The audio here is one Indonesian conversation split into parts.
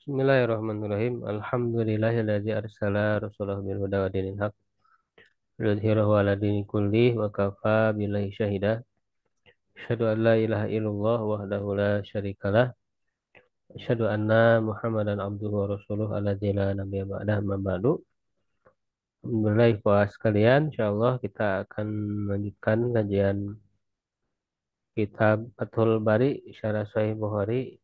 Bismillahirrahmanirrahim. Alhamdulillahilladzi arsala rasulahu bil huda wa dinil haq. Yudhirahu ala dini kulli wa kafa billahi syahida. Asyhadu an la ilaha illallah wahdahu la syarikalah. Asyhadu anna Muhammadan abduhu wa rasuluh alladzi la nabiyya ba'dah ma ba'du. Alhamdulillah puas sekalian, insyaallah kita akan melanjutkan kajian kitab Fathul Bari Syarah Sahih Bukhari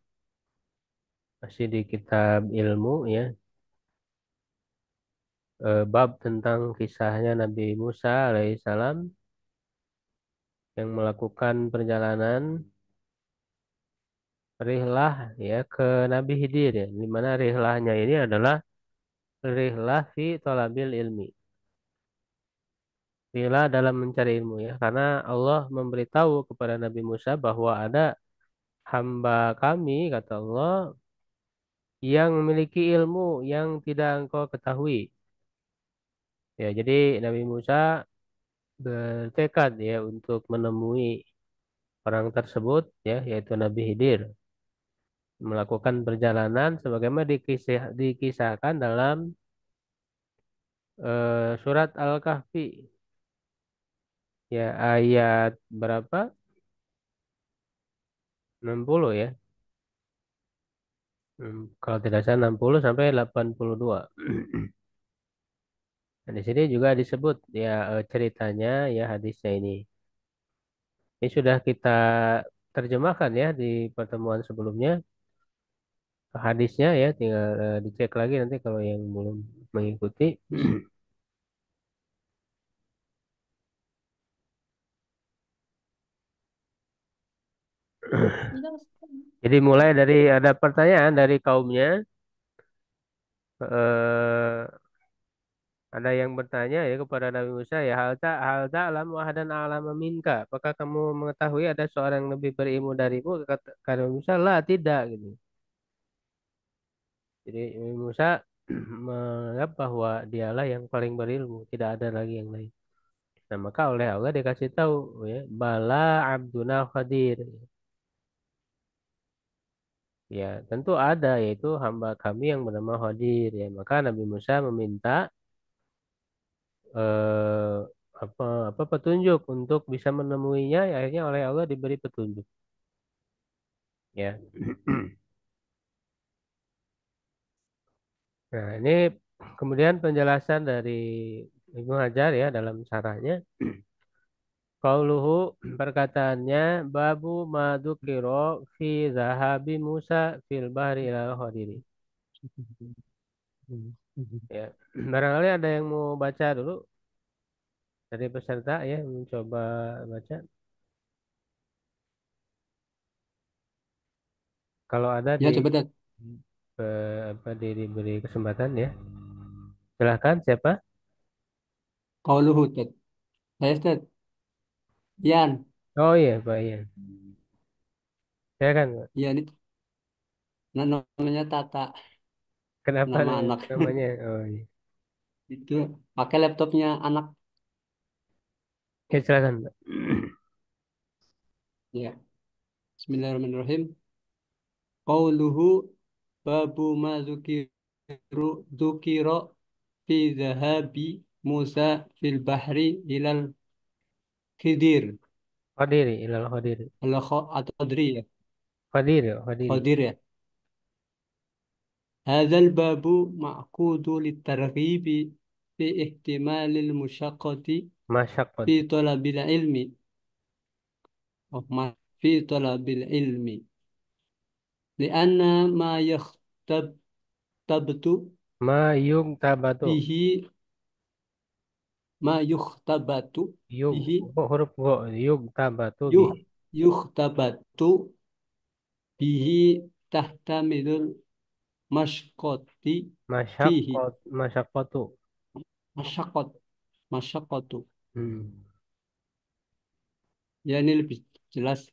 masih di kitab ilmu ya e, bab tentang kisahnya Nabi Musa alaihissalam yang melakukan perjalanan rihlah ya ke Nabi hidir ya di mana rihlahnya ini adalah rihlah fi talabil ilmi rihlah dalam mencari ilmu ya karena Allah memberitahu kepada Nabi Musa bahwa ada hamba kami kata Allah yang memiliki ilmu yang tidak engkau ketahui. Ya, jadi Nabi Musa bertekad ya untuk menemui orang tersebut ya yaitu Nabi hidir melakukan perjalanan sebagaimana dikisah, dikisahkan dalam uh, surat Al-Kahfi ya ayat berapa 60 ya Hmm, kalau tidak salah 60 sampai 82. Nah, di sini juga disebut ya eh, ceritanya ya hadisnya ini. Ini sudah kita terjemahkan ya di pertemuan sebelumnya. Hadisnya ya tinggal uh, dicek lagi nanti kalau yang belum mengikuti. Jadi mulai dari ada pertanyaan dari kaumnya. Eh, ada yang bertanya ya kepada Nabi Musa ya hal tak hal alam ahadan alam minka? Apakah kamu mengetahui ada seorang yang lebih berilmu darimu? Kata, kata Nabi Musa lah tidak gitu. Jadi Nabi Musa menganggap bahwa dialah yang paling berilmu, tidak ada lagi yang lain. Nah, maka oleh Allah dikasih tahu ya, bala abduna khadir. Ya, tentu ada yaitu hamba kami yang bernama Khadir ya. Maka Nabi Musa meminta eh, apa apa petunjuk untuk bisa menemuinya ya, akhirnya oleh Allah diberi petunjuk. Ya. Nah, ini kemudian penjelasan dari Ibnu Hajar ya dalam sarahnya. Qauluhu perkataannya babu madukiro fi zahabi Musa fil bahri ila khodiri. Ya, barangkali ada yang mau baca dulu dari peserta ya mencoba baca. Kalau ada ya, di, coba apa di, diberi kesempatan ya. Silahkan siapa? Qauluhu Ustaz. Saya Ustaz. Yan. Oh iya Pak Ian. Saya kan Pak. Iya, ini itu nah, namanya Tata. Kenapa Nama anak. namanya? Oh iya. Itu pakai laptopnya anak. Ya, silakan Pak. Ya. Bismillahirrahmanirrahim. Qauluhu babu ma zukiru zukiro fi zahabi Musa fil bahri ilal كدير قديري إلى القدير خ القدرية قدير قدير قدرية هذا الباب معقود للترغيب في احتمال المشقة مشقة في طلب العلم في طلب العلم لأن ما يختبط ما يكتب به ma yuhtabatu bihi huruf go yuhtabatu yuh yukhtabatu bihi midul masyakoti masyakot masyakotu masyakot masyakotu hmm. ya ini lebih jelas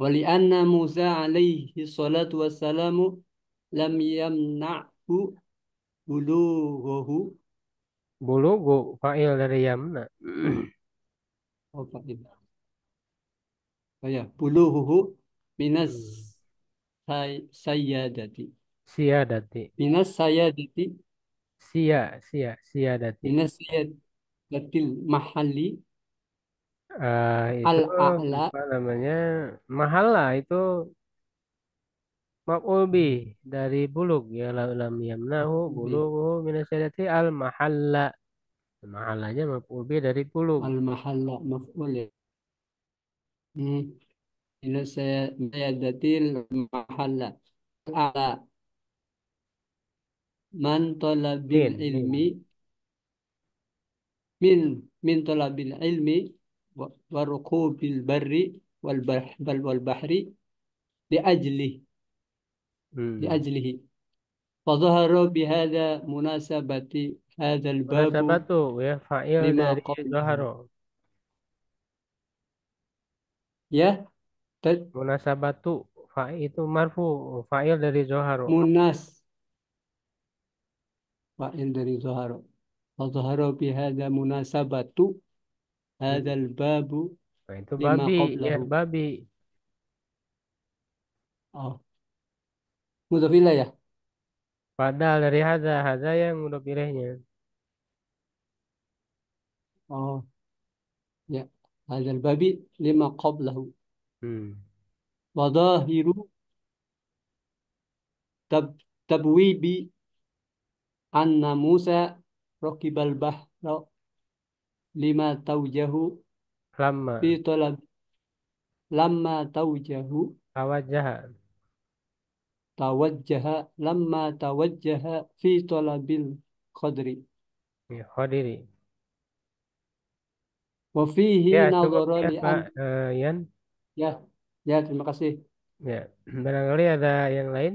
wali anna Musa alaihi salatu wassalamu lam yamna'hu buluhu Bulu Bulugu fa'il dari yamna. oh, fa'il. Oh ya, buluhu minas say sayyadati. Siyadati. Minas sayyadati. sia, sia siyadati. Minas siyadatil mahali. Uh, ah, itu Al-a'la. apa namanya? Mahala itu Ya, maf'ul dari buluk ya ulam yamnahu bulughu min asyadati al mahalla mahallanya maf'ul dari buluk al mahalla maf'ul hmm. saya saya al mahalla ala man talabil ilmi min min talabil ilmi wa rukubil barri wal bahri li ajlihi Hmm. لأجله فظهر بهذا مناسبة هذا الباب munasabatu ya fa'il dari قبله zahara ya munasabatu fa'il itu marfu fa'il dari zahara munas fa'il dari zahara فظهر بهذا مناسبة هذا الباب itu babi ya babi Oh, Mudhof ya? Padahal dari hadza, hadza yang mudhof ilaihnya. Oh. Ya. Hadzal babi lima qablahu. Hmm. Wadahiru tab tabwibi anna Musa rakibal bahra lima taujahu lama. fi talab lama taujahu tawajaha tawajjaha lamma tawajjaha fi talabil qadri qadri wa fihi ya, nadhara li ya, an... uh, Yan ya ya terima kasih ya barangkali ada yang lain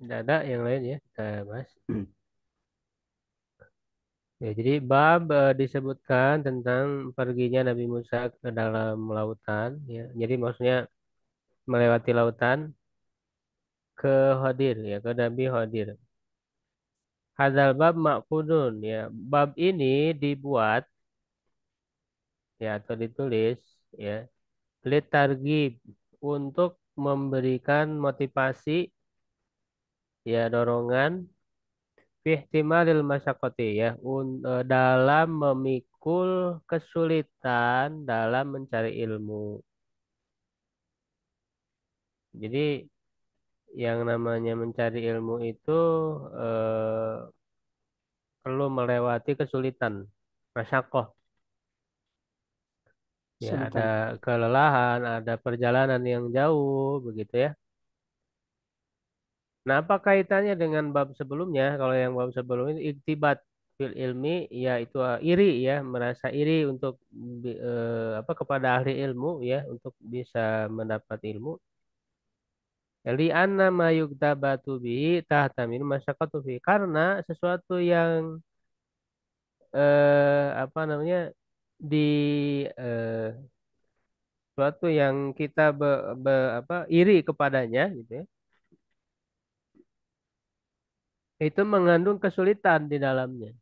tidak ada yang lain ya kita eh, bahas Ya, jadi bab uh, disebutkan tentang perginya Nabi Musa ke dalam lautan. Ya. Jadi maksudnya melewati lautan ke Hodir, ya, ke Nabi Hadir. Hadal bab makudun, ya. Bab ini dibuat, ya, atau ditulis, ya, Letargib untuk memberikan motivasi, ya, dorongan bihtimalil masyakoti ya un, uh, dalam memikul kesulitan dalam mencari ilmu. Jadi yang namanya mencari ilmu itu uh, perlu melewati kesulitan, masyakoh. Ya, ada kelelahan, ada perjalanan yang jauh, begitu ya. Nah, apa kaitannya dengan bab sebelumnya? Kalau yang bab sebelumnya iktibat fil ilmi yaitu ah, iri ya, merasa iri untuk eh, apa kepada ahli ilmu ya, untuk bisa mendapat ilmu. Li anna ma yuktabatu bi tahtamin masyaqatu fi karena sesuatu yang eh, apa namanya di eh, sesuatu yang kita be, be, apa iri kepadanya gitu ya itu mengandung kesulitan di dalamnya.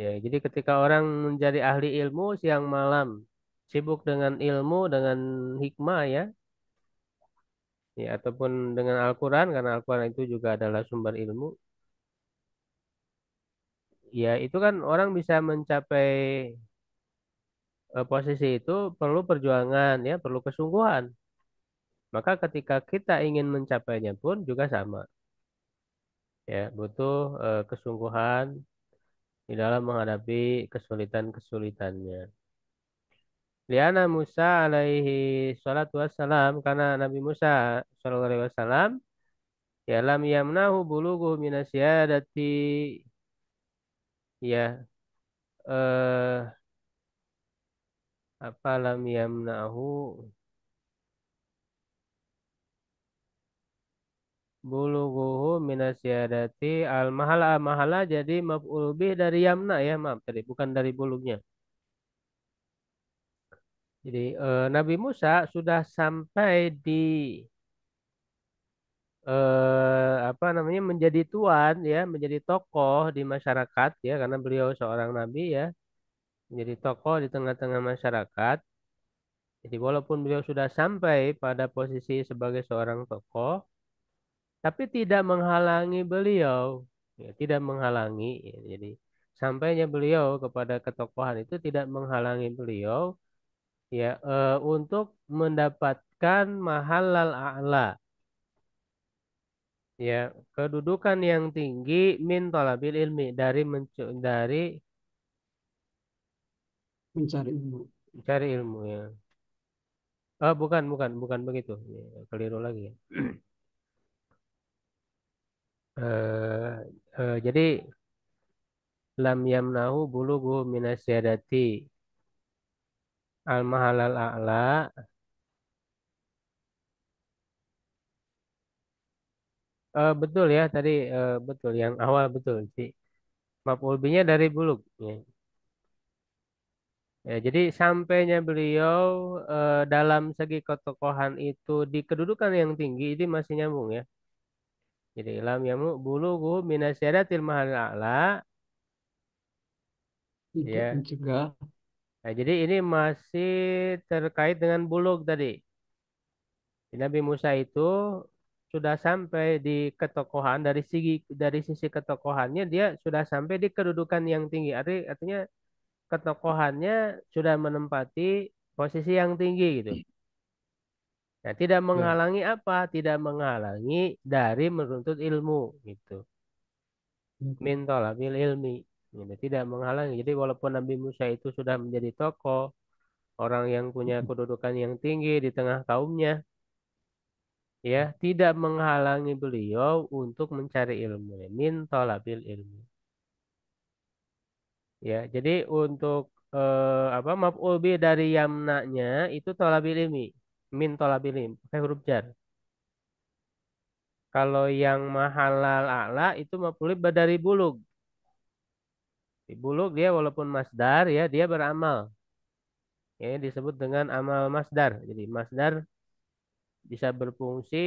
Ya, jadi ketika orang menjadi ahli ilmu siang malam, sibuk dengan ilmu, dengan hikmah ya, ya ataupun dengan Al-Quran, karena Al-Quran itu juga adalah sumber ilmu. Ya, itu kan orang bisa mencapai eh, posisi itu perlu perjuangan, ya perlu kesungguhan. Maka ketika kita ingin mencapainya pun juga sama ya butuh uh, kesungguhan di dalam menghadapi kesulitan-kesulitannya. Liana Musa alaihi salatu wassalam karena Nabi Musa sallallahu alaihi wasallam ya lam yamnahu bulughu minasyadati ya eh apa lam yamnahu Buluguhu minasyadati al mahala al mahala jadi maf'ul bih dari yamna ya maaf tadi bukan dari bulunya Jadi eh, Nabi Musa sudah sampai di eh, apa namanya menjadi tuan ya menjadi tokoh di masyarakat ya karena beliau seorang nabi ya menjadi tokoh di tengah-tengah masyarakat. Jadi walaupun beliau sudah sampai pada posisi sebagai seorang tokoh tapi tidak menghalangi beliau ya, tidak menghalangi ya, jadi sampainya beliau kepada ketokohan itu tidak menghalangi beliau ya e, untuk mendapatkan mahalal a'la ya kedudukan yang tinggi min talabil ilmi dari mencu dari mencari ilmu mencari ilmu ya oh, bukan bukan bukan begitu ya, keliru lagi ya uh, uh, jadi lam yamnahu bulugu minasyadati al mahalal a'la uh, betul ya tadi uh, betul yang awal betul si mapulbinya dari buluk ya. Ya, jadi sampainya beliau uh, dalam segi ketokohan itu di kedudukan yang tinggi ini masih nyambung ya jadi lam yamu bulugu minasyaratil mahal a'la. Tidak ya. Nah, jadi ini masih terkait dengan buluk tadi. Nabi Musa itu sudah sampai di ketokohan dari sisi dari sisi ketokohannya dia sudah sampai di kedudukan yang tinggi. Arti, artinya ketokohannya sudah menempati posisi yang tinggi gitu. Nah, tidak ya. menghalangi apa? Tidak menghalangi dari menuntut ilmu gitu. Min talabil ilmi. Gitu. Tidak menghalangi. Jadi walaupun Nabi Musa itu sudah menjadi tokoh, orang yang punya kedudukan yang tinggi di tengah kaumnya, ya, ya. tidak menghalangi beliau untuk mencari ilmu. Ya, Min talabil ilmi. Ya, jadi untuk eh, apa maf'ul bi dari yamnanya itu talabil ilmi min tolabilim pakai huruf jar. Kalau yang mahalal a'la itu maf'ulib badari bulug. Di bulug dia walaupun masdar ya dia beramal. Ya, disebut dengan amal masdar. Jadi masdar bisa berfungsi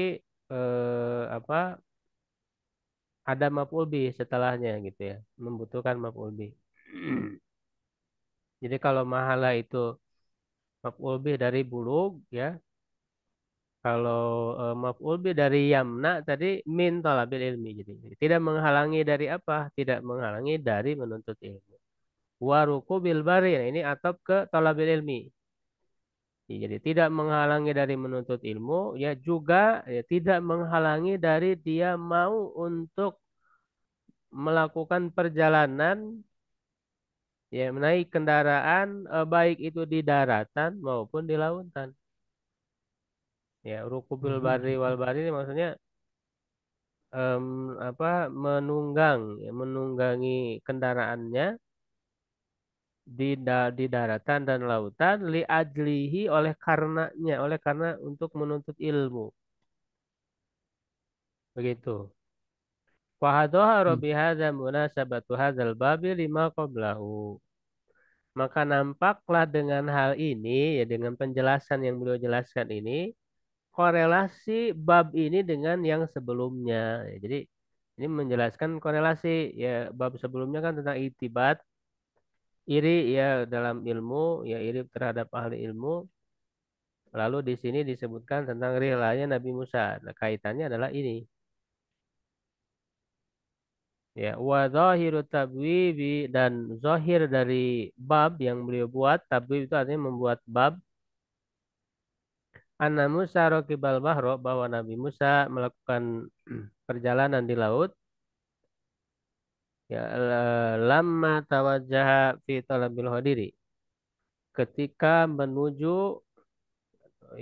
eh, apa ada mafulbi setelahnya gitu ya, membutuhkan mafulbi. Jadi kalau mahala itu mafulbi dari bulug ya kalau uh, maf'ul bi dari yamna tadi min talabil ilmi jadi. Tidak menghalangi dari apa? Tidak menghalangi dari menuntut ilmu. Waruku bil bari. Nah, ini atap ke talabil ilmi. Ya, jadi tidak menghalangi dari menuntut ilmu ya juga ya, tidak menghalangi dari dia mau untuk melakukan perjalanan ya menaik kendaraan baik itu di daratan maupun di lautan ya rukubil hmm. bari wal ini maksudnya um, apa menunggang ya, menunggangi kendaraannya di da, di daratan dan lautan li ajlihi oleh karenanya oleh karena untuk menuntut ilmu begitu fahadoha hmm. robi hadza munasabatu hadzal babi lima qablahu. Maka nampaklah dengan hal ini ya dengan penjelasan yang beliau jelaskan ini korelasi bab ini dengan yang sebelumnya. Ya, jadi ini menjelaskan korelasi ya bab sebelumnya kan tentang itibat iri ya dalam ilmu ya iri terhadap ahli ilmu. Lalu di sini disebutkan tentang rilanya Nabi Musa. Nah, kaitannya adalah ini. Ya, wa zahiru tabwibi dan zahir dari bab yang beliau buat, tabwib itu artinya membuat bab Anna Musa rokibal bahro bahwa Nabi Musa melakukan perjalanan di laut. Ya, lama tawajah fi talabil hadiri. Ketika menuju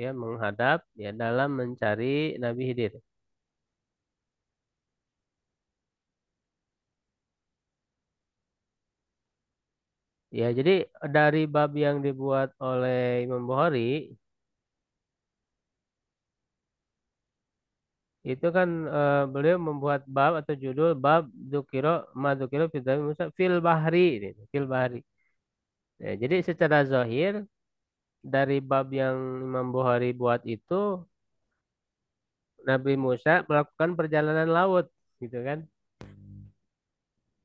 ya menghadap ya dalam mencari Nabi Hidir. Ya, jadi dari bab yang dibuat oleh Imam Bukhari itu kan uh, beliau membuat bab atau judul bab dukiro ma dukiro fitami Musa fil bahri ini, fil bahri. Ya, jadi secara zahir dari bab yang Imam Bukhari buat itu Nabi Musa melakukan perjalanan laut gitu kan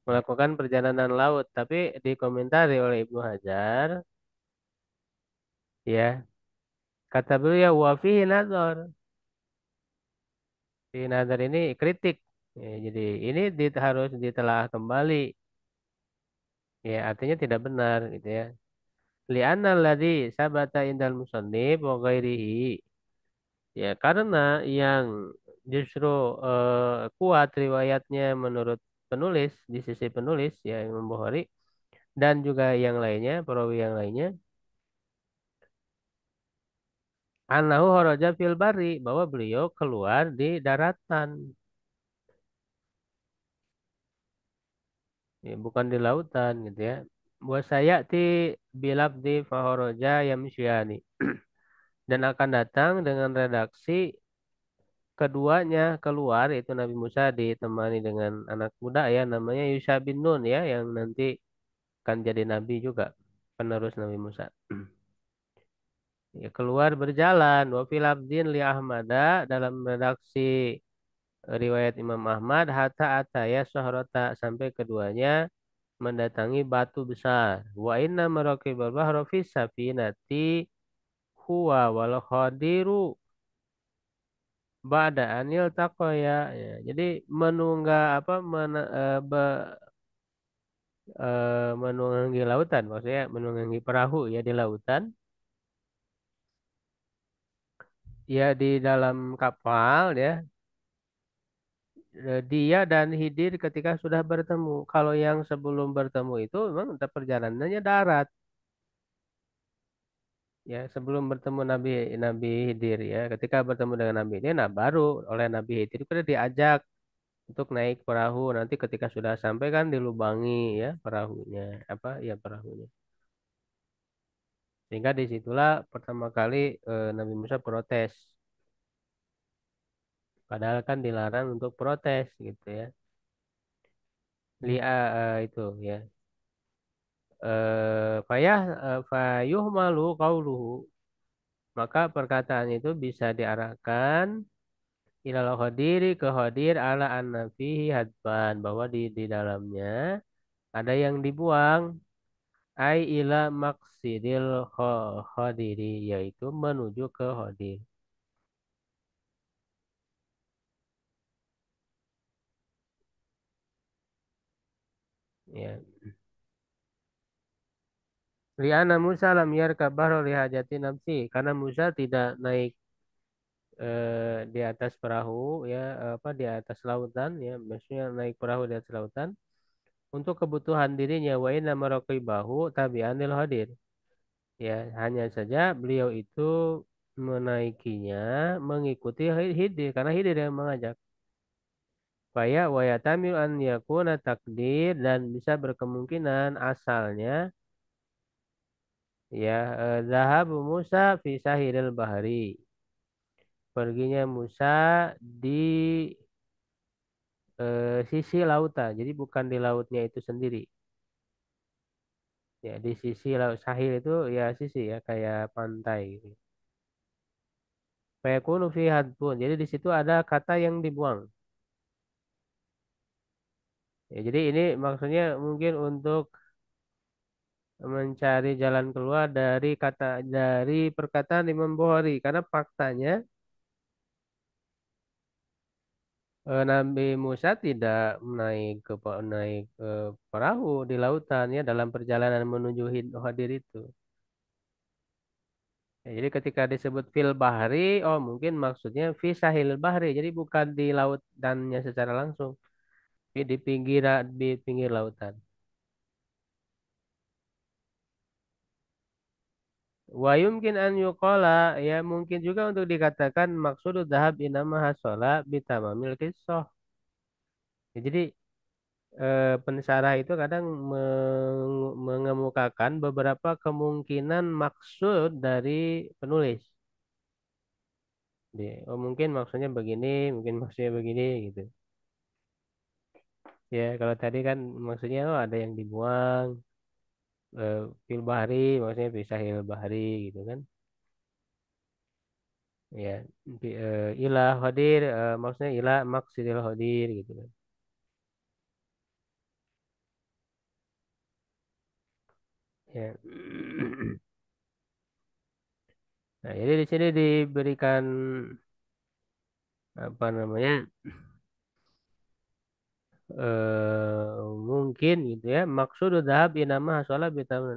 melakukan perjalanan laut tapi dikomentari oleh Ibnu Hajar ya kata beliau wa nazar di nazar ini kritik. Ya, jadi ini di, harus ditelah kembali. Ya, artinya tidak benar gitu ya. Li'anna alladhi sabata indal musannif wa ghairihi. Ya, karena yang justru eh, kuat riwayatnya menurut penulis di sisi penulis ya Imam Bukhari dan juga yang lainnya, perawi yang lainnya Anahu horoja fil bari bahwa beliau keluar di daratan. Ya, bukan di lautan gitu ya. bilap di fahoroja yamsyani. Dan akan datang dengan redaksi keduanya keluar itu Nabi Musa ditemani dengan anak muda ya namanya Yusha bin Nun ya yang nanti akan jadi nabi juga penerus Nabi Musa. ya, keluar berjalan wa abdin li Ahmada dalam redaksi riwayat Imam Ahmad hatta ataya sahrata sampai keduanya mendatangi batu besar wa inna maraqibal bahra fi safinati huwa wal khadiru ba'da anil taqoya ya, jadi menungga apa men, e, be, e, menunggangi lautan maksudnya menunggangi perahu ya di lautan ya di dalam kapal ya eh, dia dan Hidir ketika sudah bertemu. Kalau yang sebelum bertemu itu memang perjalanannya darat. Ya, sebelum bertemu Nabi Nabi Hidir ya, ketika bertemu dengan Nabi ini, nah baru oleh Nabi Hidir itu diajak untuk naik perahu. Nanti ketika sudah sampai kan dilubangi ya perahunya, apa ya perahunya. Sehingga disitulah pertama kali eh, Nabi Musa protes. Padahal kan dilarang untuk protes gitu ya. Lia hmm. eh, eh, itu ya. Eh, fayah eh, fayuh malu kauluhu maka perkataan itu bisa diarahkan ilal hadiri ke hadir ala annafihi hadban bahwa di di dalamnya ada yang dibuang ai ila maksidil hadiri yaitu menuju ke hadir ya Liana Musa lam yarka bahro lihajati nafsi karena Musa tidak naik eh, di atas perahu ya apa di atas lautan ya maksudnya naik perahu di atas lautan untuk kebutuhan dirinya wa inna maraqibahu tabi'anil hadir. Ya, hanya saja beliau itu menaikinya mengikuti hidir karena hidir yang mengajak. Faya wayatamil an yakuna takdir dan bisa berkemungkinan asalnya ya e, Zahab Musa fi sahiril bahari. Perginya Musa di eh, sisi lautan Jadi bukan di lautnya itu sendiri. Ya, di sisi laut sahil itu ya sisi ya kayak pantai gitu. Fayakunu fi hadbun. Jadi di situ ada kata yang dibuang. Ya, jadi ini maksudnya mungkin untuk mencari jalan keluar dari kata dari perkataan Imam Bukhari karena faktanya Eh, Nabi Musa tidak naik ke naik ke perahu di lautan ya dalam perjalanan menuju Hadir itu. Ya, jadi ketika disebut fil bahri, oh mungkin maksudnya fi sahil bahri. Jadi bukan di laut dannya secara langsung, di pinggir di pinggir lautan. Wa yumkin an yuqala ya mungkin juga untuk dikatakan maksud dhahab inama hasola bitamamil kisah. Ya, jadi eh, pensyarah itu kadang meng mengemukakan beberapa kemungkinan maksud dari penulis. Jadi, oh mungkin maksudnya begini, mungkin maksudnya begini gitu. Ya, kalau tadi kan maksudnya oh ada yang dibuang, fil eh, bahri maksudnya bisa hil bahri gitu kan ya ilah eh, ila hadir eh, maksudnya ilah maksidil hadir gitu kan ya nah jadi di sini diberikan apa namanya eh, mungkin gitu ya maksud dahab inama hasola bitaman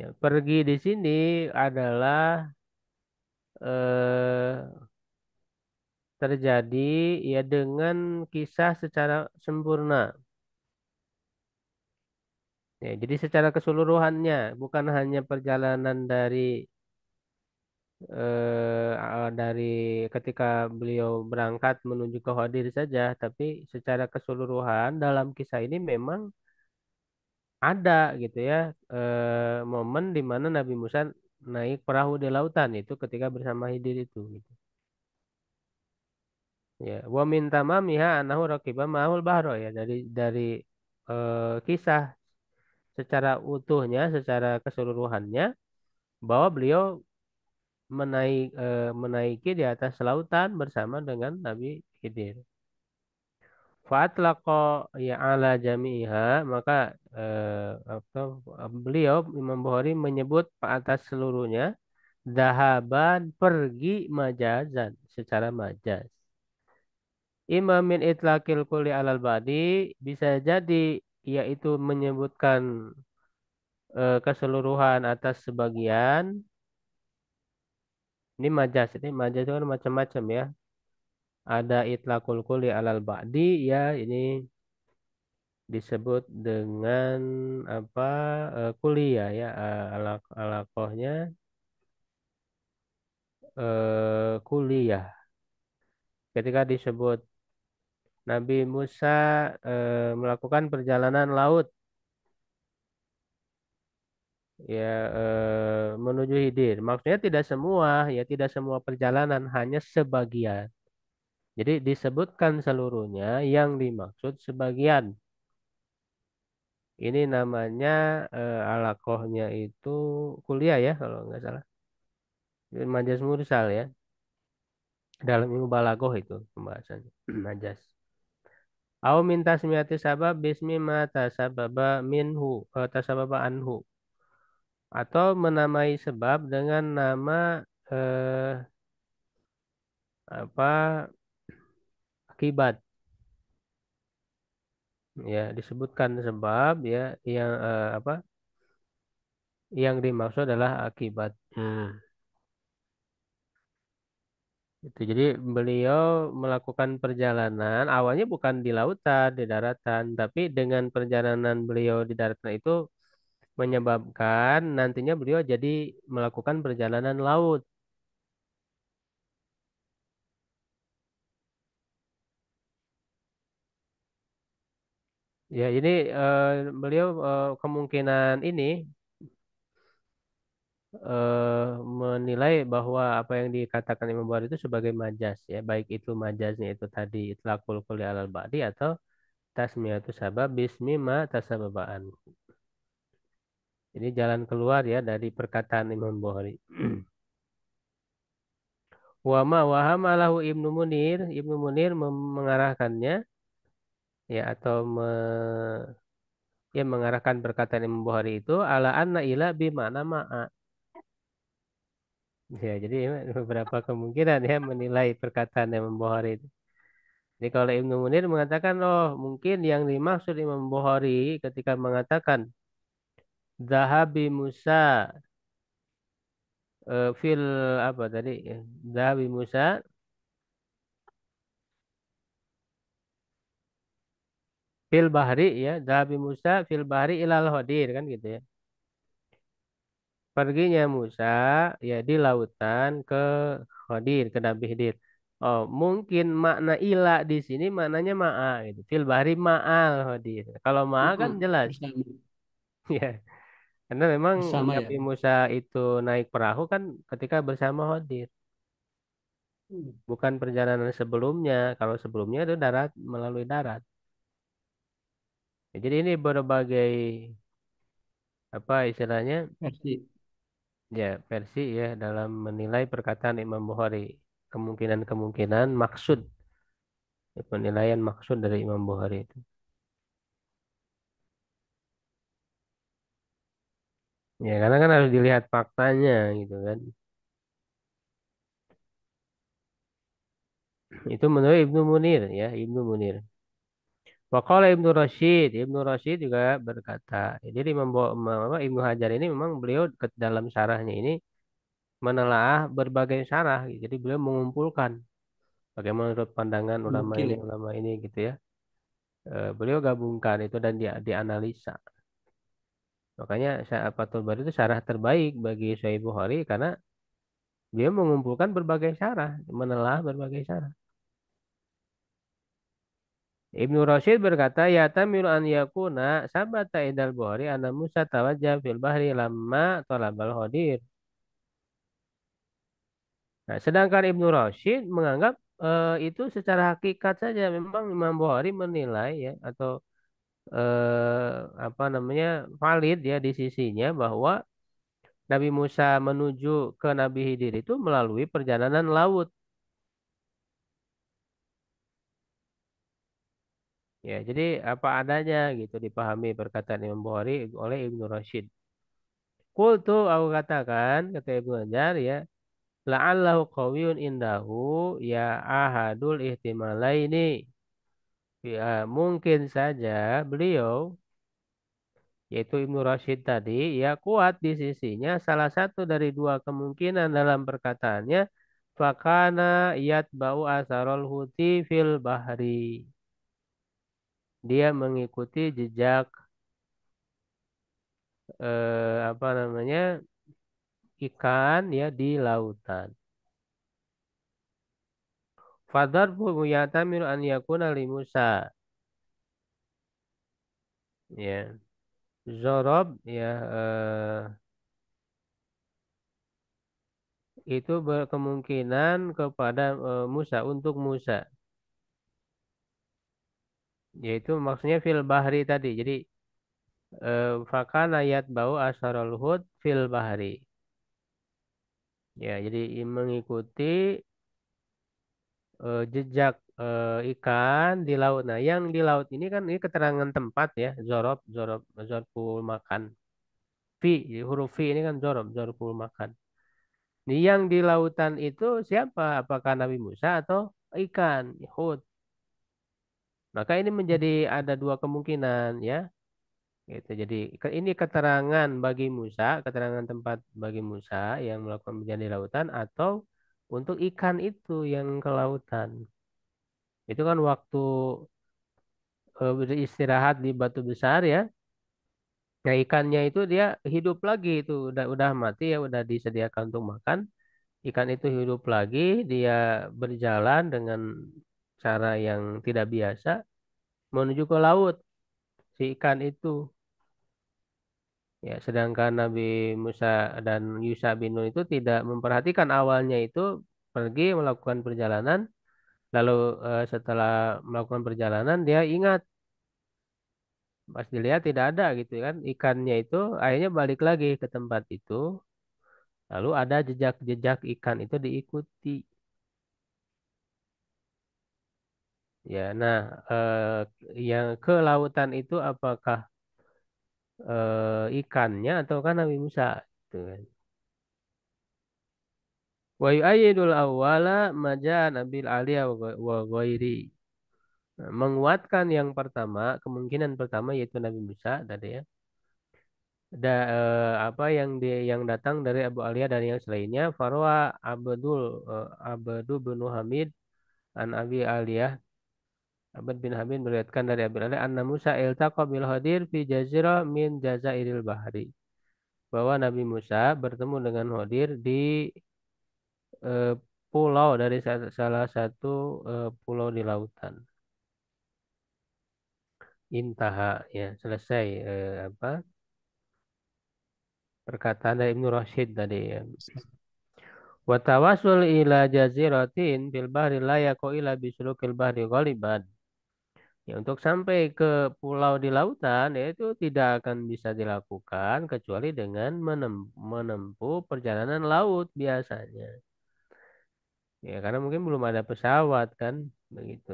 ya pergi di sini adalah eh, terjadi ya dengan kisah secara sempurna ya jadi secara keseluruhannya bukan hanya perjalanan dari Eh, eh, dari ketika beliau berangkat menuju ke Khadir saja, tapi secara keseluruhan dalam kisah ini memang ada gitu ya eh, momen di mana Nabi Musa naik perahu di lautan itu ketika bersama hidir itu gitu. Ya, wa min tamamiha annahu raqiba ma'ul bahro ya dari dari eh, kisah secara utuhnya, secara keseluruhannya bahwa beliau menaik eh, menaiki di atas lautan bersama dengan Nabi Khidir. Fatlaqo ya ala jamiha maka eh, apa, beliau Imam Bukhari menyebut atas seluruhnya dahaban pergi majazan secara majaz. Imam min itlaqil kulli alal badi bisa jadi yaitu menyebutkan eh, keseluruhan atas sebagian ini majas, ini majas itu kan macam-macam ya. Ada itlaqul kulli alal ba'di ya, ini disebut dengan apa? Uh, e, kuliah ya, uh, ala uh, e, kuliah. Ya. Ketika disebut Nabi Musa uh, melakukan perjalanan laut ya eh, menuju hidir. Maksudnya tidak semua, ya tidak semua perjalanan, hanya sebagian. Jadi disebutkan seluruhnya yang dimaksud sebagian. Ini namanya eh, alakohnya itu kuliah ya kalau nggak salah. Majas Mursal ya. Dalam ilmu balagoh itu pembahasannya. Majas. Au minta tasmiyati sabab bismi ma tasababa minhu eh, tasababa anhu atau menamai sebab dengan nama eh, apa akibat ya disebutkan sebab ya yang eh, apa yang dimaksud adalah akibat hmm. itu jadi beliau melakukan perjalanan awalnya bukan di lautan di daratan tapi dengan perjalanan beliau di daratan itu menyebabkan nantinya beliau jadi melakukan perjalanan laut. Ya, ini uh, beliau uh, kemungkinan ini uh, menilai bahwa apa yang dikatakan Imam Bukhari itu sebagai majas ya, baik itu majasnya itu tadi itlaqul kulli alal ba'di atau tasmiyatu sabab bismi ma tasababa'an. Ini jalan keluar ya dari perkataan Imam Bukhari. ma wahamalahu Ibnu Munir, Ibnu Munir mengarahkannya ya atau me, ya mengarahkan perkataan Imam Bukhari itu ala anna ila mana ma'a. Ya, jadi beberapa kemungkinan ya menilai perkataan Imam Bukhari itu. Jadi kalau Ibnu Munir mengatakan, oh mungkin yang dimaksud Imam Bukhari ketika mengatakan Zahabi Musa uh, fil apa tadi? Zahabi Musa fil bahri ya, Zahabi Musa fil bahri ilal hadir kan gitu ya. Perginya Musa ya di lautan ke hadir ke Nabi Hidir. Oh, mungkin makna ila di sini maknanya ma'a gitu. Fil bahri ma'al hadir. Kalau ma'a kan jelas. ya. Karena memang Sama ya. Nabi Musa itu naik perahu kan ketika bersama Khadir. Hmm. Bukan perjalanan sebelumnya. Kalau sebelumnya itu darat melalui darat. Ya, jadi ini berbagai apa istilahnya versi. Ya, versi ya dalam menilai perkataan Imam Bukhari. Kemungkinan-kemungkinan maksud ya, penilaian maksud dari Imam Bukhari itu. Ya, karena kan harus dilihat faktanya gitu kan. Itu menurut Ibnu Munir ya, Ibnu Munir. Waqala Ibnu Rashid, Ibnu Rashid juga berkata, jadi Imam Ibnu Hajar ini memang beliau ke dalam sarahnya ini menelaah berbagai sarah, jadi beliau mengumpulkan bagaimana menurut pandangan ulama ini, ulama ini gitu ya. Eh, beliau gabungkan itu dan dia dianalisa. Makanya Fathul Bari itu syarah terbaik bagi Sahih Bukhari karena dia mengumpulkan berbagai syarah, menelah berbagai syarah. Ibnu Rashid berkata, ya tamil an yakuna sabata idal Bukhari anna Musa tawajja fil bahri lama talabal hodir. Nah, sedangkan Ibnu Rashid menganggap e, itu secara hakikat saja memang Imam Bukhari menilai ya atau eh, apa namanya valid ya di sisinya bahwa Nabi Musa menuju ke Nabi hidir itu melalui perjalanan laut. Ya, jadi apa adanya gitu dipahami perkataan Imam Bukhari oleh Ibnu Rashid. Kultu aku katakan kata Ibnu Hajar ya, la'allahu qawiyun indahu ya ahadul ihtimalaini Ya, mungkin saja beliau yaitu Ibnu Rashid tadi ya kuat di sisinya salah satu dari dua kemungkinan dalam perkataannya fakana bau asarol huti fil bahri dia mengikuti jejak eh, apa namanya ikan ya di lautan yata miru an yakuna li Musa. Ya. Zorob ya Uh, itu berkemungkinan kepada uh, Musa untuk Musa. Yaitu maksudnya fil bahri tadi. Jadi eh, Fakan ayat bau asharul hud fil bahri. Ya, jadi mengikuti uh, jejak uh, ikan di laut. Nah, yang di laut ini kan ini keterangan tempat ya, zorob, zorob, zorful makan. Fi, huruf fi ini kan zorob, zorful makan. Ini yang di lautan itu siapa? Apakah Nabi Musa atau ikan, Hud? Maka ini menjadi ada dua kemungkinan ya. Gitu. Jadi ini keterangan bagi Musa, keterangan tempat bagi Musa yang melakukan menjadi lautan atau untuk ikan itu yang ke lautan. Itu kan waktu beristirahat eh, di batu besar ya. Nah ikannya itu dia hidup lagi itu udah udah mati ya udah disediakan untuk makan. Ikan itu hidup lagi, dia berjalan dengan cara yang tidak biasa menuju ke laut. Si ikan itu Ya, sedangkan Nabi Musa dan Yusa bin Nun itu tidak memperhatikan awalnya itu pergi melakukan perjalanan, lalu eh, setelah melakukan perjalanan dia ingat pas dilihat tidak ada gitu kan ikannya itu akhirnya balik lagi ke tempat itu lalu ada jejak-jejak ikan itu diikuti ya nah eh, yang ke lautan itu apakah uh, ikannya atau kan Nabi Musa itu kan. Wa yu'ayyidul awwala maja nabil aliyah wa ghairi. Nah, menguatkan yang pertama, kemungkinan pertama yaitu Nabi Musa tadi ya. Da, eh, apa yang di, yang datang dari Abu Aliyah dan yang selainnya Farwa Abdul eh, Abdu bin Hamid an Abi Aliyah Abad bin Habib meriwayatkan dari Abi Ali anna Musa iltaqa bil hadir fi jazira min jazairil bahri. Bahwa Nabi Musa bertemu dengan hadir di e, pulau dari salah satu e, pulau di lautan. Intaha ya, selesai e, apa? perkataan dari Ibnu Rashid tadi ya. watawasul ila jaziratin bil bahri la yaqa ila bisulukil bahri ghaliban Ya, untuk sampai ke pulau di lautan ya itu tidak akan bisa dilakukan kecuali dengan menempuh perjalanan laut biasanya. Ya, karena mungkin belum ada pesawat kan begitu.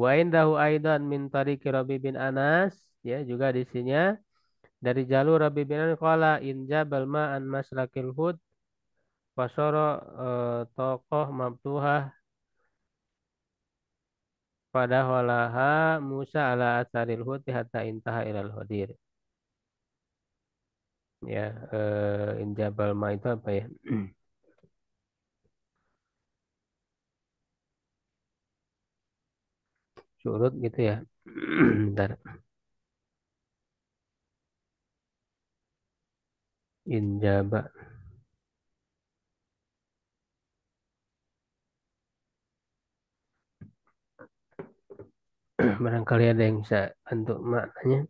Wa indahu aidan min tariqi Rabi bin Anas ya juga di sini ya. dari jalur Rabi bin Anas qala in jabal ma'an maslakil hud fasara eh, tokoh mabtuhah Fadaholaha Musa ala asaril huti hatta intaha ilal hudir. Ya, eh, Injabal Ma itu apa ya? Surut gitu ya. Bentar. Injaba. barangkali ada yang bisa untuk maknanya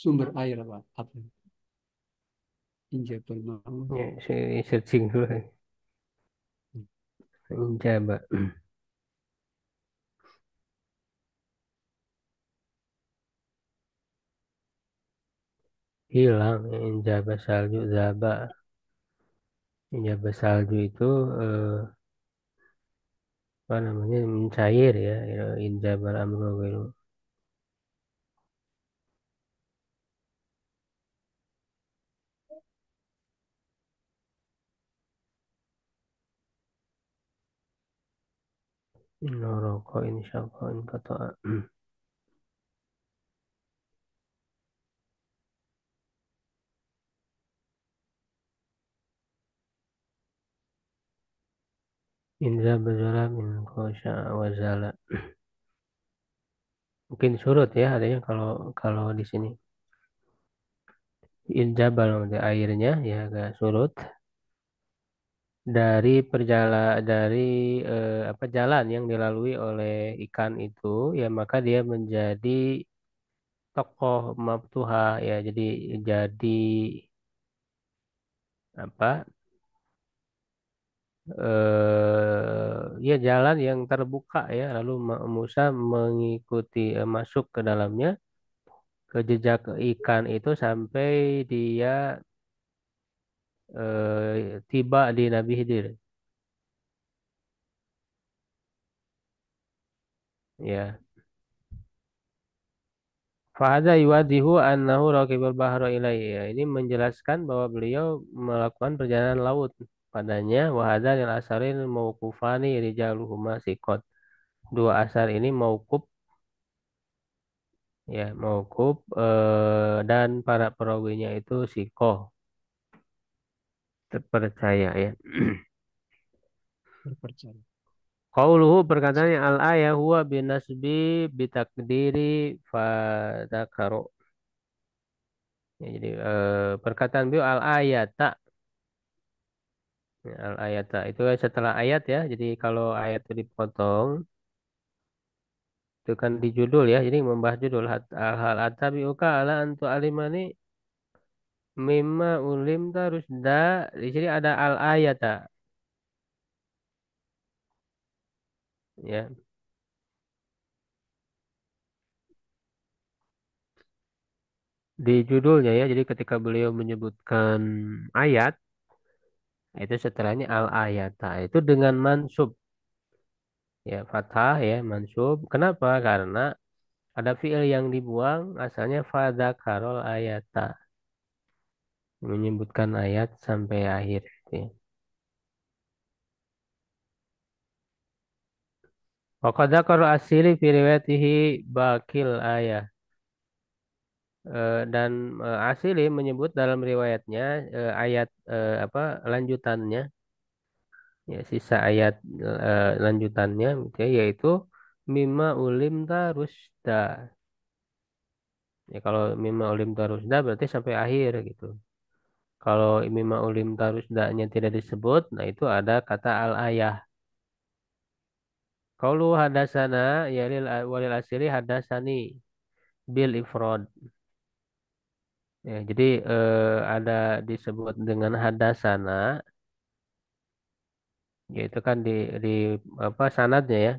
sumber air apa? apa? Injatul maut. Ya, saya searching dulu. Injaba. Hilang injaba salju zaba. Injaba salju itu eh, apa namanya mencair ya, ya injabal amru Rokok insya Allah kata. Inza bezala min kosha wazala. Mungkin surut ya adanya kalau kalau di sini. Inza balong airnya ya agak surut dari perjala dari eh, apa jalan yang dilalui oleh ikan itu ya maka dia menjadi tokoh mabtuha ya jadi jadi apa eh, ya jalan yang terbuka ya lalu Musa mengikuti eh, masuk ke dalamnya ke jejak ikan itu sampai dia Eh, tiba di Nabi Khidir. Ya. Fahada yuadihu annahu rakibul bahra ilaihi. Ya, ini menjelaskan bahwa beliau melakukan perjalanan laut padanya wahada lil asarin mauqufani rijaluhuma sikot. Dua asar ini mauquf ya mauquf eh, dan para perawinya itu sikoh Terpercaya ya. Terpercaya. Qauluhu perkataannya al ayah huwa binasbi bitakdiri fadakaru. Ya, jadi eh, perkataan beliau al ayata ya, al ayata itu setelah ayat ya. Jadi kalau ayat itu dipotong itu kan di judul ya. Jadi membahas judul hal hal atabiuka ala antu alimani Mimma ulim terus da. Di sini ada al ayata. Ya. Di judulnya ya. Jadi ketika beliau menyebutkan ayat. Itu setelahnya al ayata. Itu dengan mansub. Ya fathah ya mansub. Kenapa? Karena ada fiil yang dibuang asalnya fadzakarol ayata menyebutkan ayat sampai akhir gitu ya. Waqad asili firwatihi bakil ayah. E, dan e, Asili menyebut dalam riwayatnya e, ayat apa lanjutannya ya sisa ayat lanjutannya gitu ya, yaitu mima ulim tarusda. Ya kalau mima ulim tarusda berarti sampai akhir gitu. Kalau imima ulim tarus da'nya tidak disebut, nah itu ada kata al-ayah. kalau hadasana ya walil asili hadasani bil ifrod. Ya, jadi eh, ada disebut dengan hadasana yaitu kan di di apa sanadnya ya.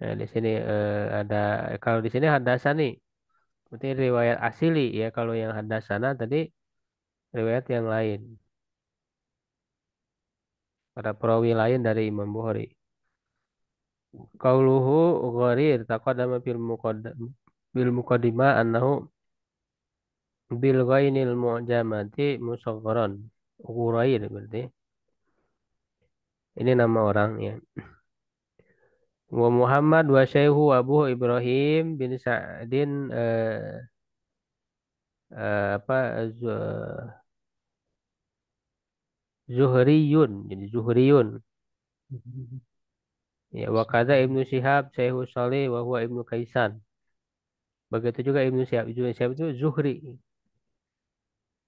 Nah, di sini eh, ada kalau di sini hadasani berarti riwayat asili ya kalau yang hadasana tadi riwayat yang lain pada perawi lain dari Imam Bukhari. Kauluhu gharir taqadama bil muqaddam bil muqaddimah annahu bil ghainil mu'jamati musagharan. Ghurair berarti. Ini nama orang ya. Wa Muhammad wa Syaihu Abu Ibrahim bin Sa'din eh, eh, apa Zuhriyun jadi Zuhriyun mm-hmm. ya wakada Ibnu Syihab Syaihu Saleh wa huwa Ibnu Kaisan begitu juga Ibnu Syihab Ibnu Syihab itu Zuhri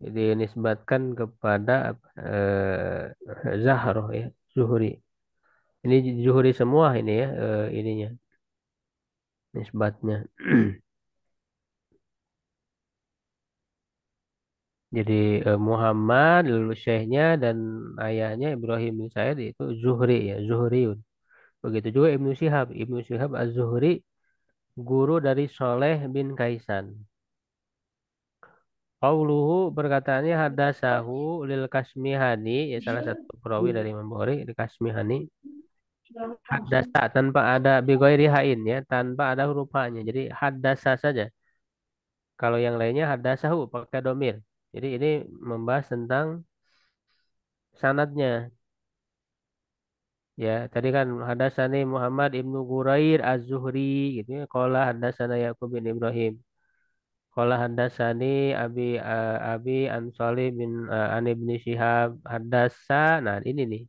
jadi nisbatkan kepada eh, Zahro ya Zuhri ini Zuhri semua ini ya eh, ininya nisbatnya Jadi eh, Muhammad lalu syekhnya dan ayahnya Ibrahim bin Said itu Zuhri ya, Zuhriun. Begitu juga Ibnu Syihab, Ibnu Syihab Az-Zuhri guru dari Soleh bin Kaisan. Qauluhu perkataannya hadasahu lil Kasmihani ya salah satu perawi dari Imam Bukhari Kasmihani. Hadasa tanpa ada bigoiri hain ya, tanpa ada huruf Jadi hadasa saja. Kalau yang lainnya hadasahu pakai domir. Jadi ini membahas tentang sanadnya. Ya, tadi kan hadasani Muhammad ibnu Gurair Az-Zuhri gitu ya. Qala hadasana Yaqub bin Ibrahim. Qala hadasani Abi uh, Abi Ansali bin uh, An ibni Syihab hadasa. Nah, ini nih.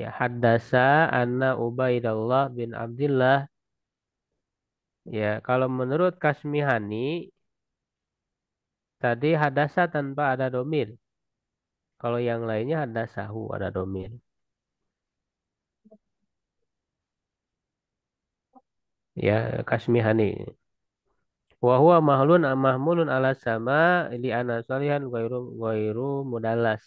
Ya, hadasa anna Ubaidillah bin Abdullah Ya, kalau menurut Kasmihani Tadi hadasa tanpa ada domir. Kalau yang lainnya hadasahu ada domir. Ya, kasmihani. Wahwa mahlun amahmulun ala sama li anasalihan gairu gairu mudalas.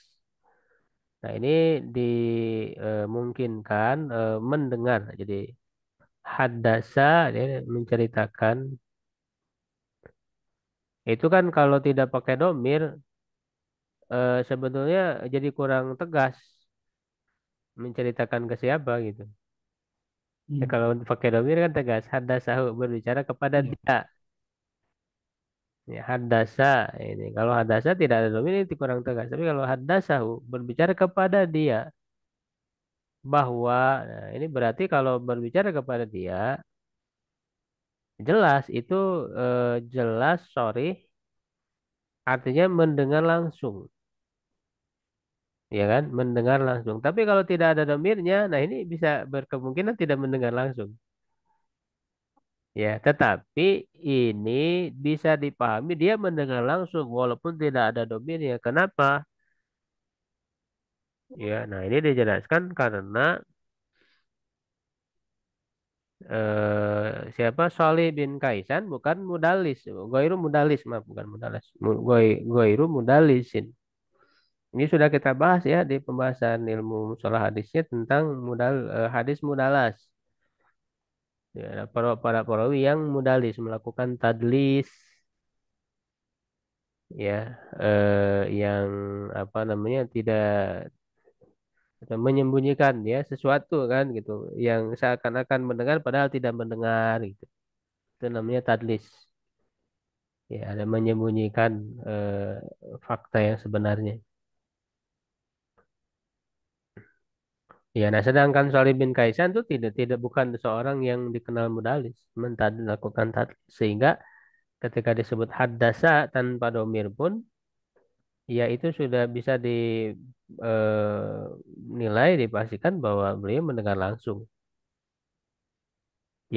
Nah ini dimungkinkan e, e, mendengar. Jadi hadasa dia menceritakan itu kan kalau tidak pakai domir eh, sebetulnya jadi kurang tegas menceritakan ke siapa gitu. Ya, hmm. ya kalau pakai domir kan tegas. hadasa berbicara kepada hmm. dia. Ya, hadasa ini. Kalau hadasa tidak ada domir itu kurang tegas. Tapi kalau hadasa berbicara kepada dia bahwa nah ini berarti kalau berbicara kepada dia Jelas itu eh, jelas sorry artinya mendengar langsung. Ya kan? Mendengar langsung. Tapi kalau tidak ada domirnya, nah ini bisa berkemungkinan tidak mendengar langsung. Ya, tetapi ini bisa dipahami dia mendengar langsung walaupun tidak ada domirnya. Kenapa? Ya, nah ini dijelaskan karena eh, siapa Soleh bin Kaisan bukan mudalis Goiru mudalis maaf bukan mudalis Goi, Goiru mudalisin ini sudah kita bahas ya di pembahasan ilmu sholat hadisnya tentang mudal eh, hadis mudalas ya, para para perawi yang mudalis melakukan tadlis ya eh, yang apa namanya tidak menyembunyikan ya sesuatu kan gitu yang seakan-akan mendengar padahal tidak mendengar gitu itu namanya tadlis ya ada menyembunyikan eh, fakta yang sebenarnya ya nah sedangkan Salim bin Kaisan itu tidak tidak bukan seorang yang dikenal mudalis mentad, lakukan tadlis sehingga ketika disebut haddasa tanpa domir pun ya itu sudah bisa dinilai eh, dipastikan bahwa beliau mendengar langsung.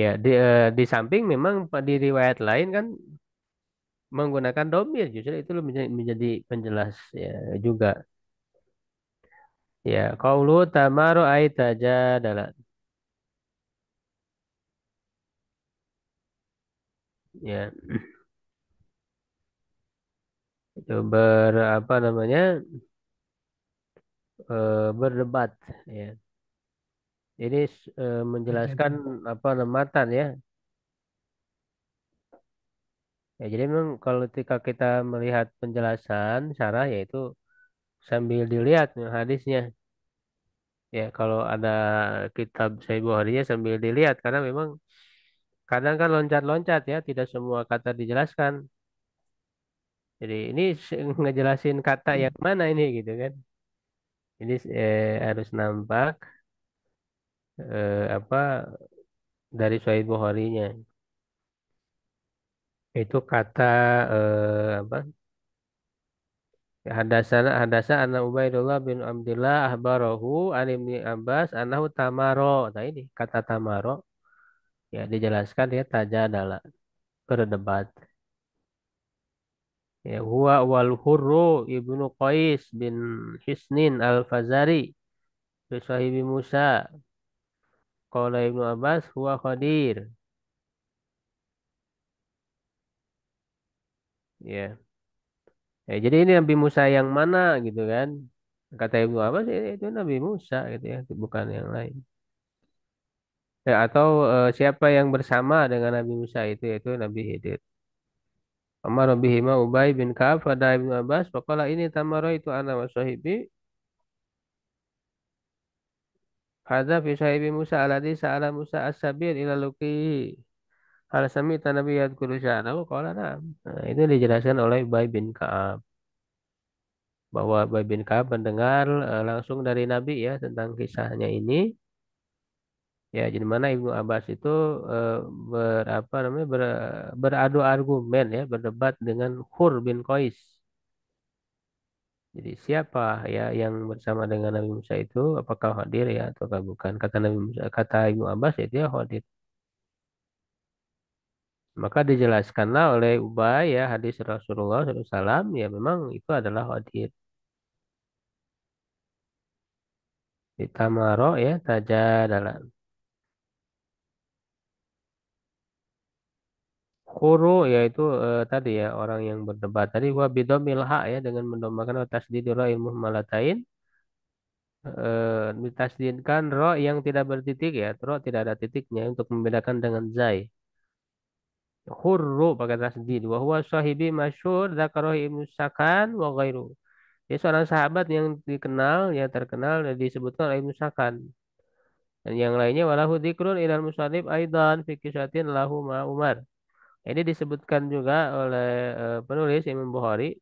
Ya, di, eh, di samping memang di riwayat lain kan menggunakan domir justru itu menjadi, menjadi penjelas ya juga. Ya, lu tamaru aitaja dalam. Ya itu berapa namanya e, berdebat ya ini e, menjelaskan apa lematan ya ya jadi memang kalau ketika kita melihat penjelasan syarah yaitu sambil dilihat hadisnya ya kalau ada kitab Sahih Bukharinya sambil dilihat karena memang kadang kan loncat-loncat ya tidak semua kata dijelaskan jadi ini ngejelasin kata yang hmm. mana ini gitu kan. Ini eh, harus nampak eh, apa dari Sahih Bukhari-nya. Itu kata eh, apa? Hadasana hadasa anna Ubaidullah bin Abdullah ahbarahu an Ibnu Abbas annahu tamaro. Nah ini kata tamaro ya dijelaskan dia tajadala berdebat. Ya, huwa wal hurru ibnu Qais bin Hisnin al-Fazari bi sahibi Musa. Qala Ibnu Abbas huwa Khadir. Ya. ya. jadi ini Nabi Musa yang mana gitu kan? Kata Ibnu Abbas ya, itu Nabi Musa gitu ya, bukan yang lain. Ya, atau uh, siapa yang bersama dengan Nabi Musa itu yaitu Nabi hidir bihi bihima Ubay bin Ka'ab fada Ibnu Abbas qala ini tamara itu ana wa sahibi Hadza fi sahibi Musa alladhi sa'ala Musa as-sabil ila luqi. Hal samita Nabi yadhkuru sya'na wa qala na'am. Nah, itu dijelaskan oleh Ubay bin Ka'ab bahwa Ubay bin Ka'ab mendengar uh, langsung dari Nabi ya tentang kisahnya ini Ya, jadi mana Ibnu Abbas itu eh, berapa namanya ber, beradu argumen ya, berdebat dengan Hur bin Qais. Jadi siapa ya yang bersama dengan Nabi Musa itu apakah hadir ya ataukah bukan? Kata Nabi Musa, kata Ibnu Abbas itu ya hadir. Maka dijelaskanlah oleh Ubay ya hadis Rasulullah SAW ya memang itu adalah hadir. tamaro ya tajadalan. Kuru yaitu uh, eh, tadi ya orang yang berdebat. Tadi wa bidomil ha ya dengan mendomakan atas ra ilmu malatain. ditasdinkan eh, ditasdidkan ro yang tidak bertitik ya. Ro tidak ada titiknya untuk membedakan dengan zai. Kuru pakai tasdid. Wa sahibi masyur zakaroh ibnu sakan wa ghairu. Dia seorang sahabat yang dikenal, ya terkenal dan disebutkan oleh Ibnu Sakan. Dan yang lainnya walahu dikrun ilal musanib aidan fikisatin lahu ma Umar. Ini disebutkan juga oleh eh, penulis Imam Bukhari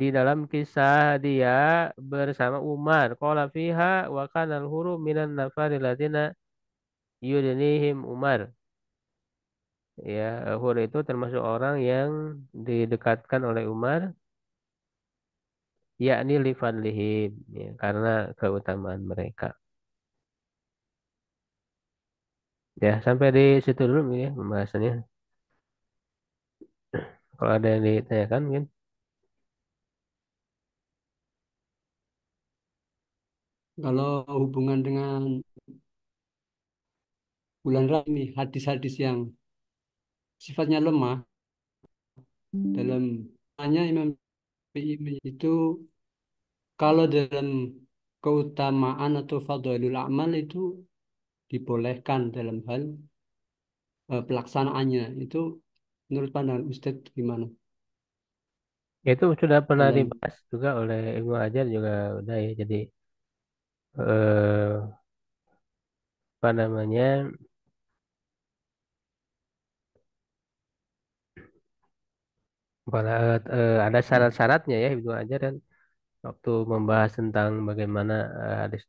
di dalam kisah dia bersama Umar. Qala fiha wa kana al-huru minan nafari ladina yudnihim Umar. Ya, hur itu termasuk orang yang didekatkan oleh Umar yakni lihim ya, karena keutamaan mereka. Ya, sampai di situ dulu ya pembahasannya. Kalau ada yang ditanyakan mungkin. Kalau hubungan dengan bulan Ramadan hadis-hadis yang sifatnya lemah dalam hanya Imam Syafi'i itu kalau dalam keutamaan atau fadlul amal itu dibolehkan dalam hal uh, pelaksanaannya itu menurut pandangan Ustadz gimana? Ya, itu sudah pernah Dan, dibahas juga oleh Ibu Ajar juga udah ya jadi eh, apa namanya para, eh, ada syarat-syaratnya ya Ibu Ajar kan waktu membahas tentang bagaimana eh, hadis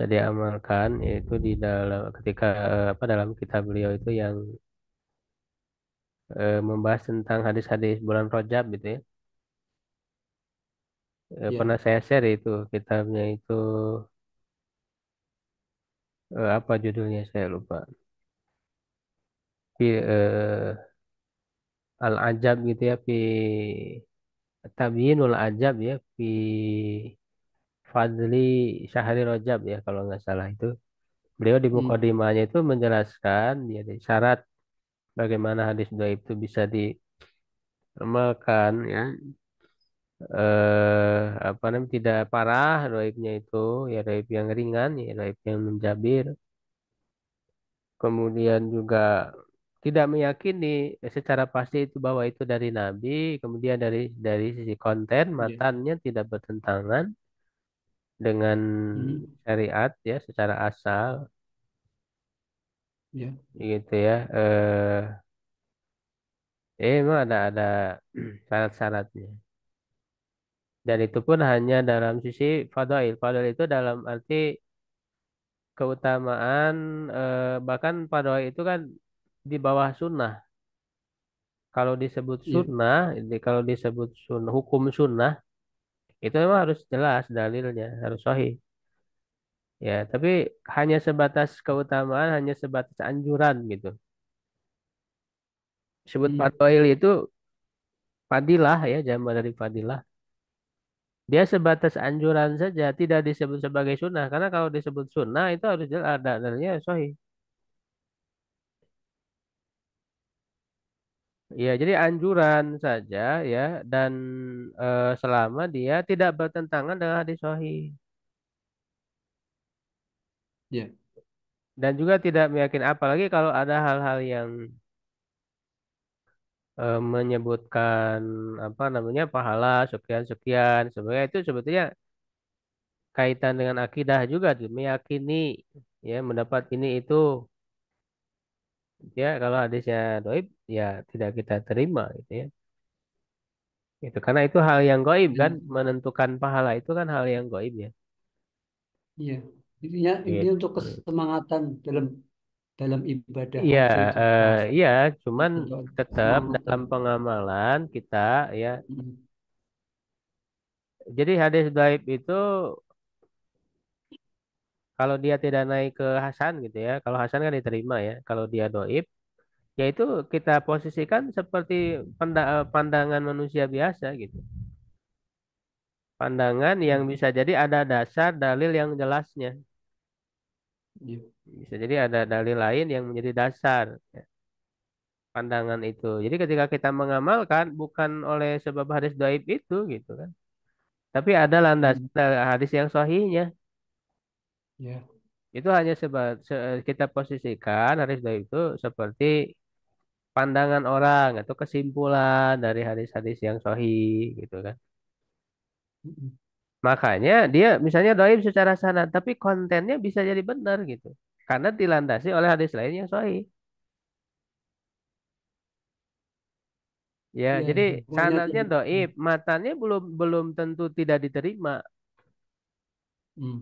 bisa diamalkan yaitu di dalam ketika eh, apa dalam kitab beliau itu yang e, membahas tentang hadis-hadis bulan Rojab gitu ya. E, ya. Pernah saya share itu kitabnya itu e, apa judulnya saya lupa. Fi, e, Al Ajab gitu ya, fi tabiinul Ajab ya, fi Fadli Syahri Rojab ya kalau nggak salah itu. Beliau di mukadimahnya hmm. itu menjelaskan ya syarat bagaimana hadis dhaif itu bisa dilemahkan ya. Eh apa namanya tidak parah dhaifnya itu ya dhaif yang ringan ya dhaif yang menjabir. Kemudian juga tidak meyakini secara pasti itu bahwa itu dari nabi, kemudian dari dari sisi konten iya. matanya yeah. tidak bertentangan dengan hmm. syariat ya secara asal ya gitu ya eh, eh emang ada ada syarat-syaratnya dan itu pun hanya dalam sisi fadail fadail itu dalam arti keutamaan eh, bahkan fadail itu kan di bawah sunnah kalau disebut iya. sunnah kalau disebut sunnah hukum sunnah itu memang harus jelas dalilnya harus sahih ya tapi hanya sebatas keutamaan hanya sebatas anjuran gitu sebut hmm. fadil itu fadilah ya jama dari fadilah dia sebatas anjuran saja tidak disebut sebagai sunnah karena kalau disebut sunnah itu harus jelas dalilnya sahih Ya, jadi anjuran saja ya dan e, selama dia tidak bertentangan dengan hadis sahih Ya. dan juga tidak meyakin apalagi kalau ada hal-hal yang e, menyebutkan apa namanya pahala sekian-sekian sebagainya itu sebetulnya kaitan dengan akidah juga tuh, meyakini ya mendapat ini itu ya kalau hadisnya doib ya tidak kita terima gitu ya itu karena itu hal yang goib kan hmm. menentukan pahala itu kan hal yang goib ya iya intinya ini gitu. untuk kesemangatan dalam dalam ibadah iya uh, iya cuman tetap dalam pengamalan kita ya hmm. jadi hadis gaib itu kalau dia tidak naik ke Hasan gitu ya kalau Hasan kan diterima ya kalau dia doib yaitu kita posisikan seperti eh, pandangan manusia biasa gitu. Pandangan yang bisa jadi ada dasar dalil yang jelasnya. Iya. Bisa jadi ada dalil lain yang menjadi dasar ya. pandangan itu. Jadi ketika kita mengamalkan bukan oleh sebab hadis doaib itu gitu kan. Tapi ada landas hmm. eh, hadis yang sahihnya. Ya. Itu hanya sebab eh, kita posisikan hadis doaib itu seperti pandangan orang atau kesimpulan dari hadis-hadis yang sohi gitu kan. Makanya dia misalnya doib secara sana, tapi kontennya bisa jadi benar gitu. Karena dilandasi oleh hadis lain yang sohi. Ya, ya jadi iya. sanatnya doib, mm. matanya belum belum tentu tidak diterima. Hmm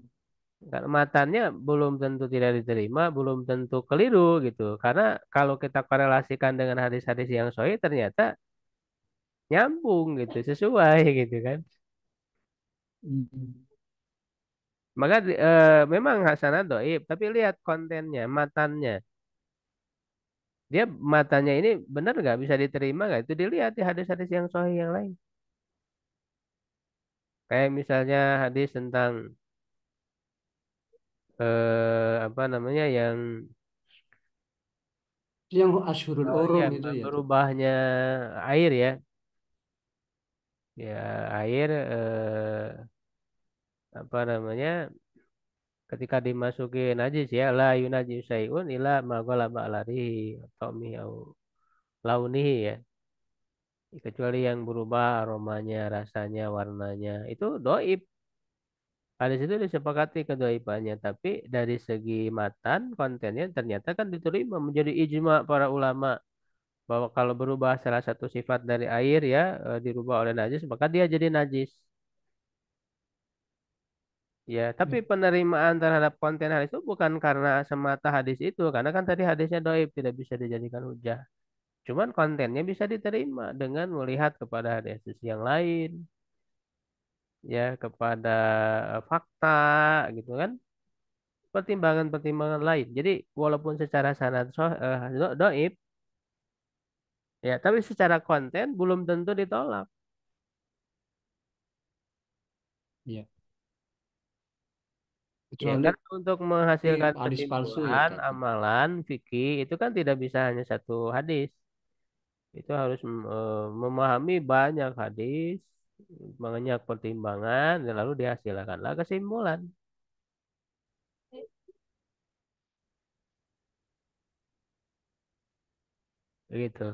matanya belum tentu tidak diterima, belum tentu keliru gitu. Karena kalau kita korelasikan dengan hadis-hadis yang sahih ternyata nyambung gitu, sesuai gitu kan. Hmm. Maka e, memang hasanah doib, tapi lihat kontennya, matannya. Dia matanya ini benar nggak bisa diterima nggak? Itu dilihat di hadis-hadis yang sahih yang lain. Kayak misalnya hadis tentang eh, apa namanya yang yang Ashurul oh, Urum itu ya. Berubahnya air ya. Ya, air eh, apa namanya? ketika dimasuki najis ya la yunaji sayun ila ma ghalaba alarihi atau au launi ya kecuali yang berubah aromanya rasanya warnanya itu doib ada situ disepakati kedua ibadahnya, tapi dari segi matan kontennya ternyata kan diterima menjadi ijma para ulama bahwa kalau berubah salah satu sifat dari air ya eh, dirubah oleh najis maka dia jadi najis. Ya, tapi hmm. penerimaan terhadap konten hadis itu bukan karena semata hadis itu, karena kan tadi hadisnya doib tidak bisa dijadikan hujah. Cuman kontennya bisa diterima dengan melihat kepada hadis yang lain ya kepada eh, fakta gitu kan pertimbangan-pertimbangan lain jadi walaupun secara sanad so, uh, doib ya tapi secara konten belum tentu ditolak Iya. ya, kan untuk menghasilkan iya, hadis palsu ya, kan? amalan fikih itu kan tidak bisa hanya satu hadis. Itu harus eh, memahami banyak hadis banyak pertimbangan dan lalu dihasilkanlah kesimpulan. Gitu.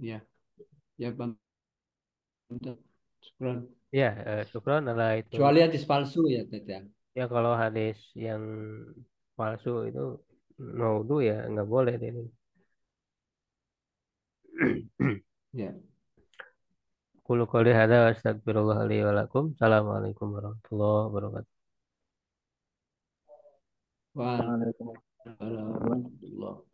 Ya. Ya, Bang. Syukron. Ya, eh, Sukron adalah itu. Kecuali hadis palsu ya, Tete. Ya. ya, kalau hadis yang palsu itu mau ya nggak boleh ini. ya. Kulu qouli hadza wa astaghfirullah li wa lakum. Assalamualaikum warahmatullahi wabarakatuh. Waalaikumsalam warahmatullahi wabarakatuh.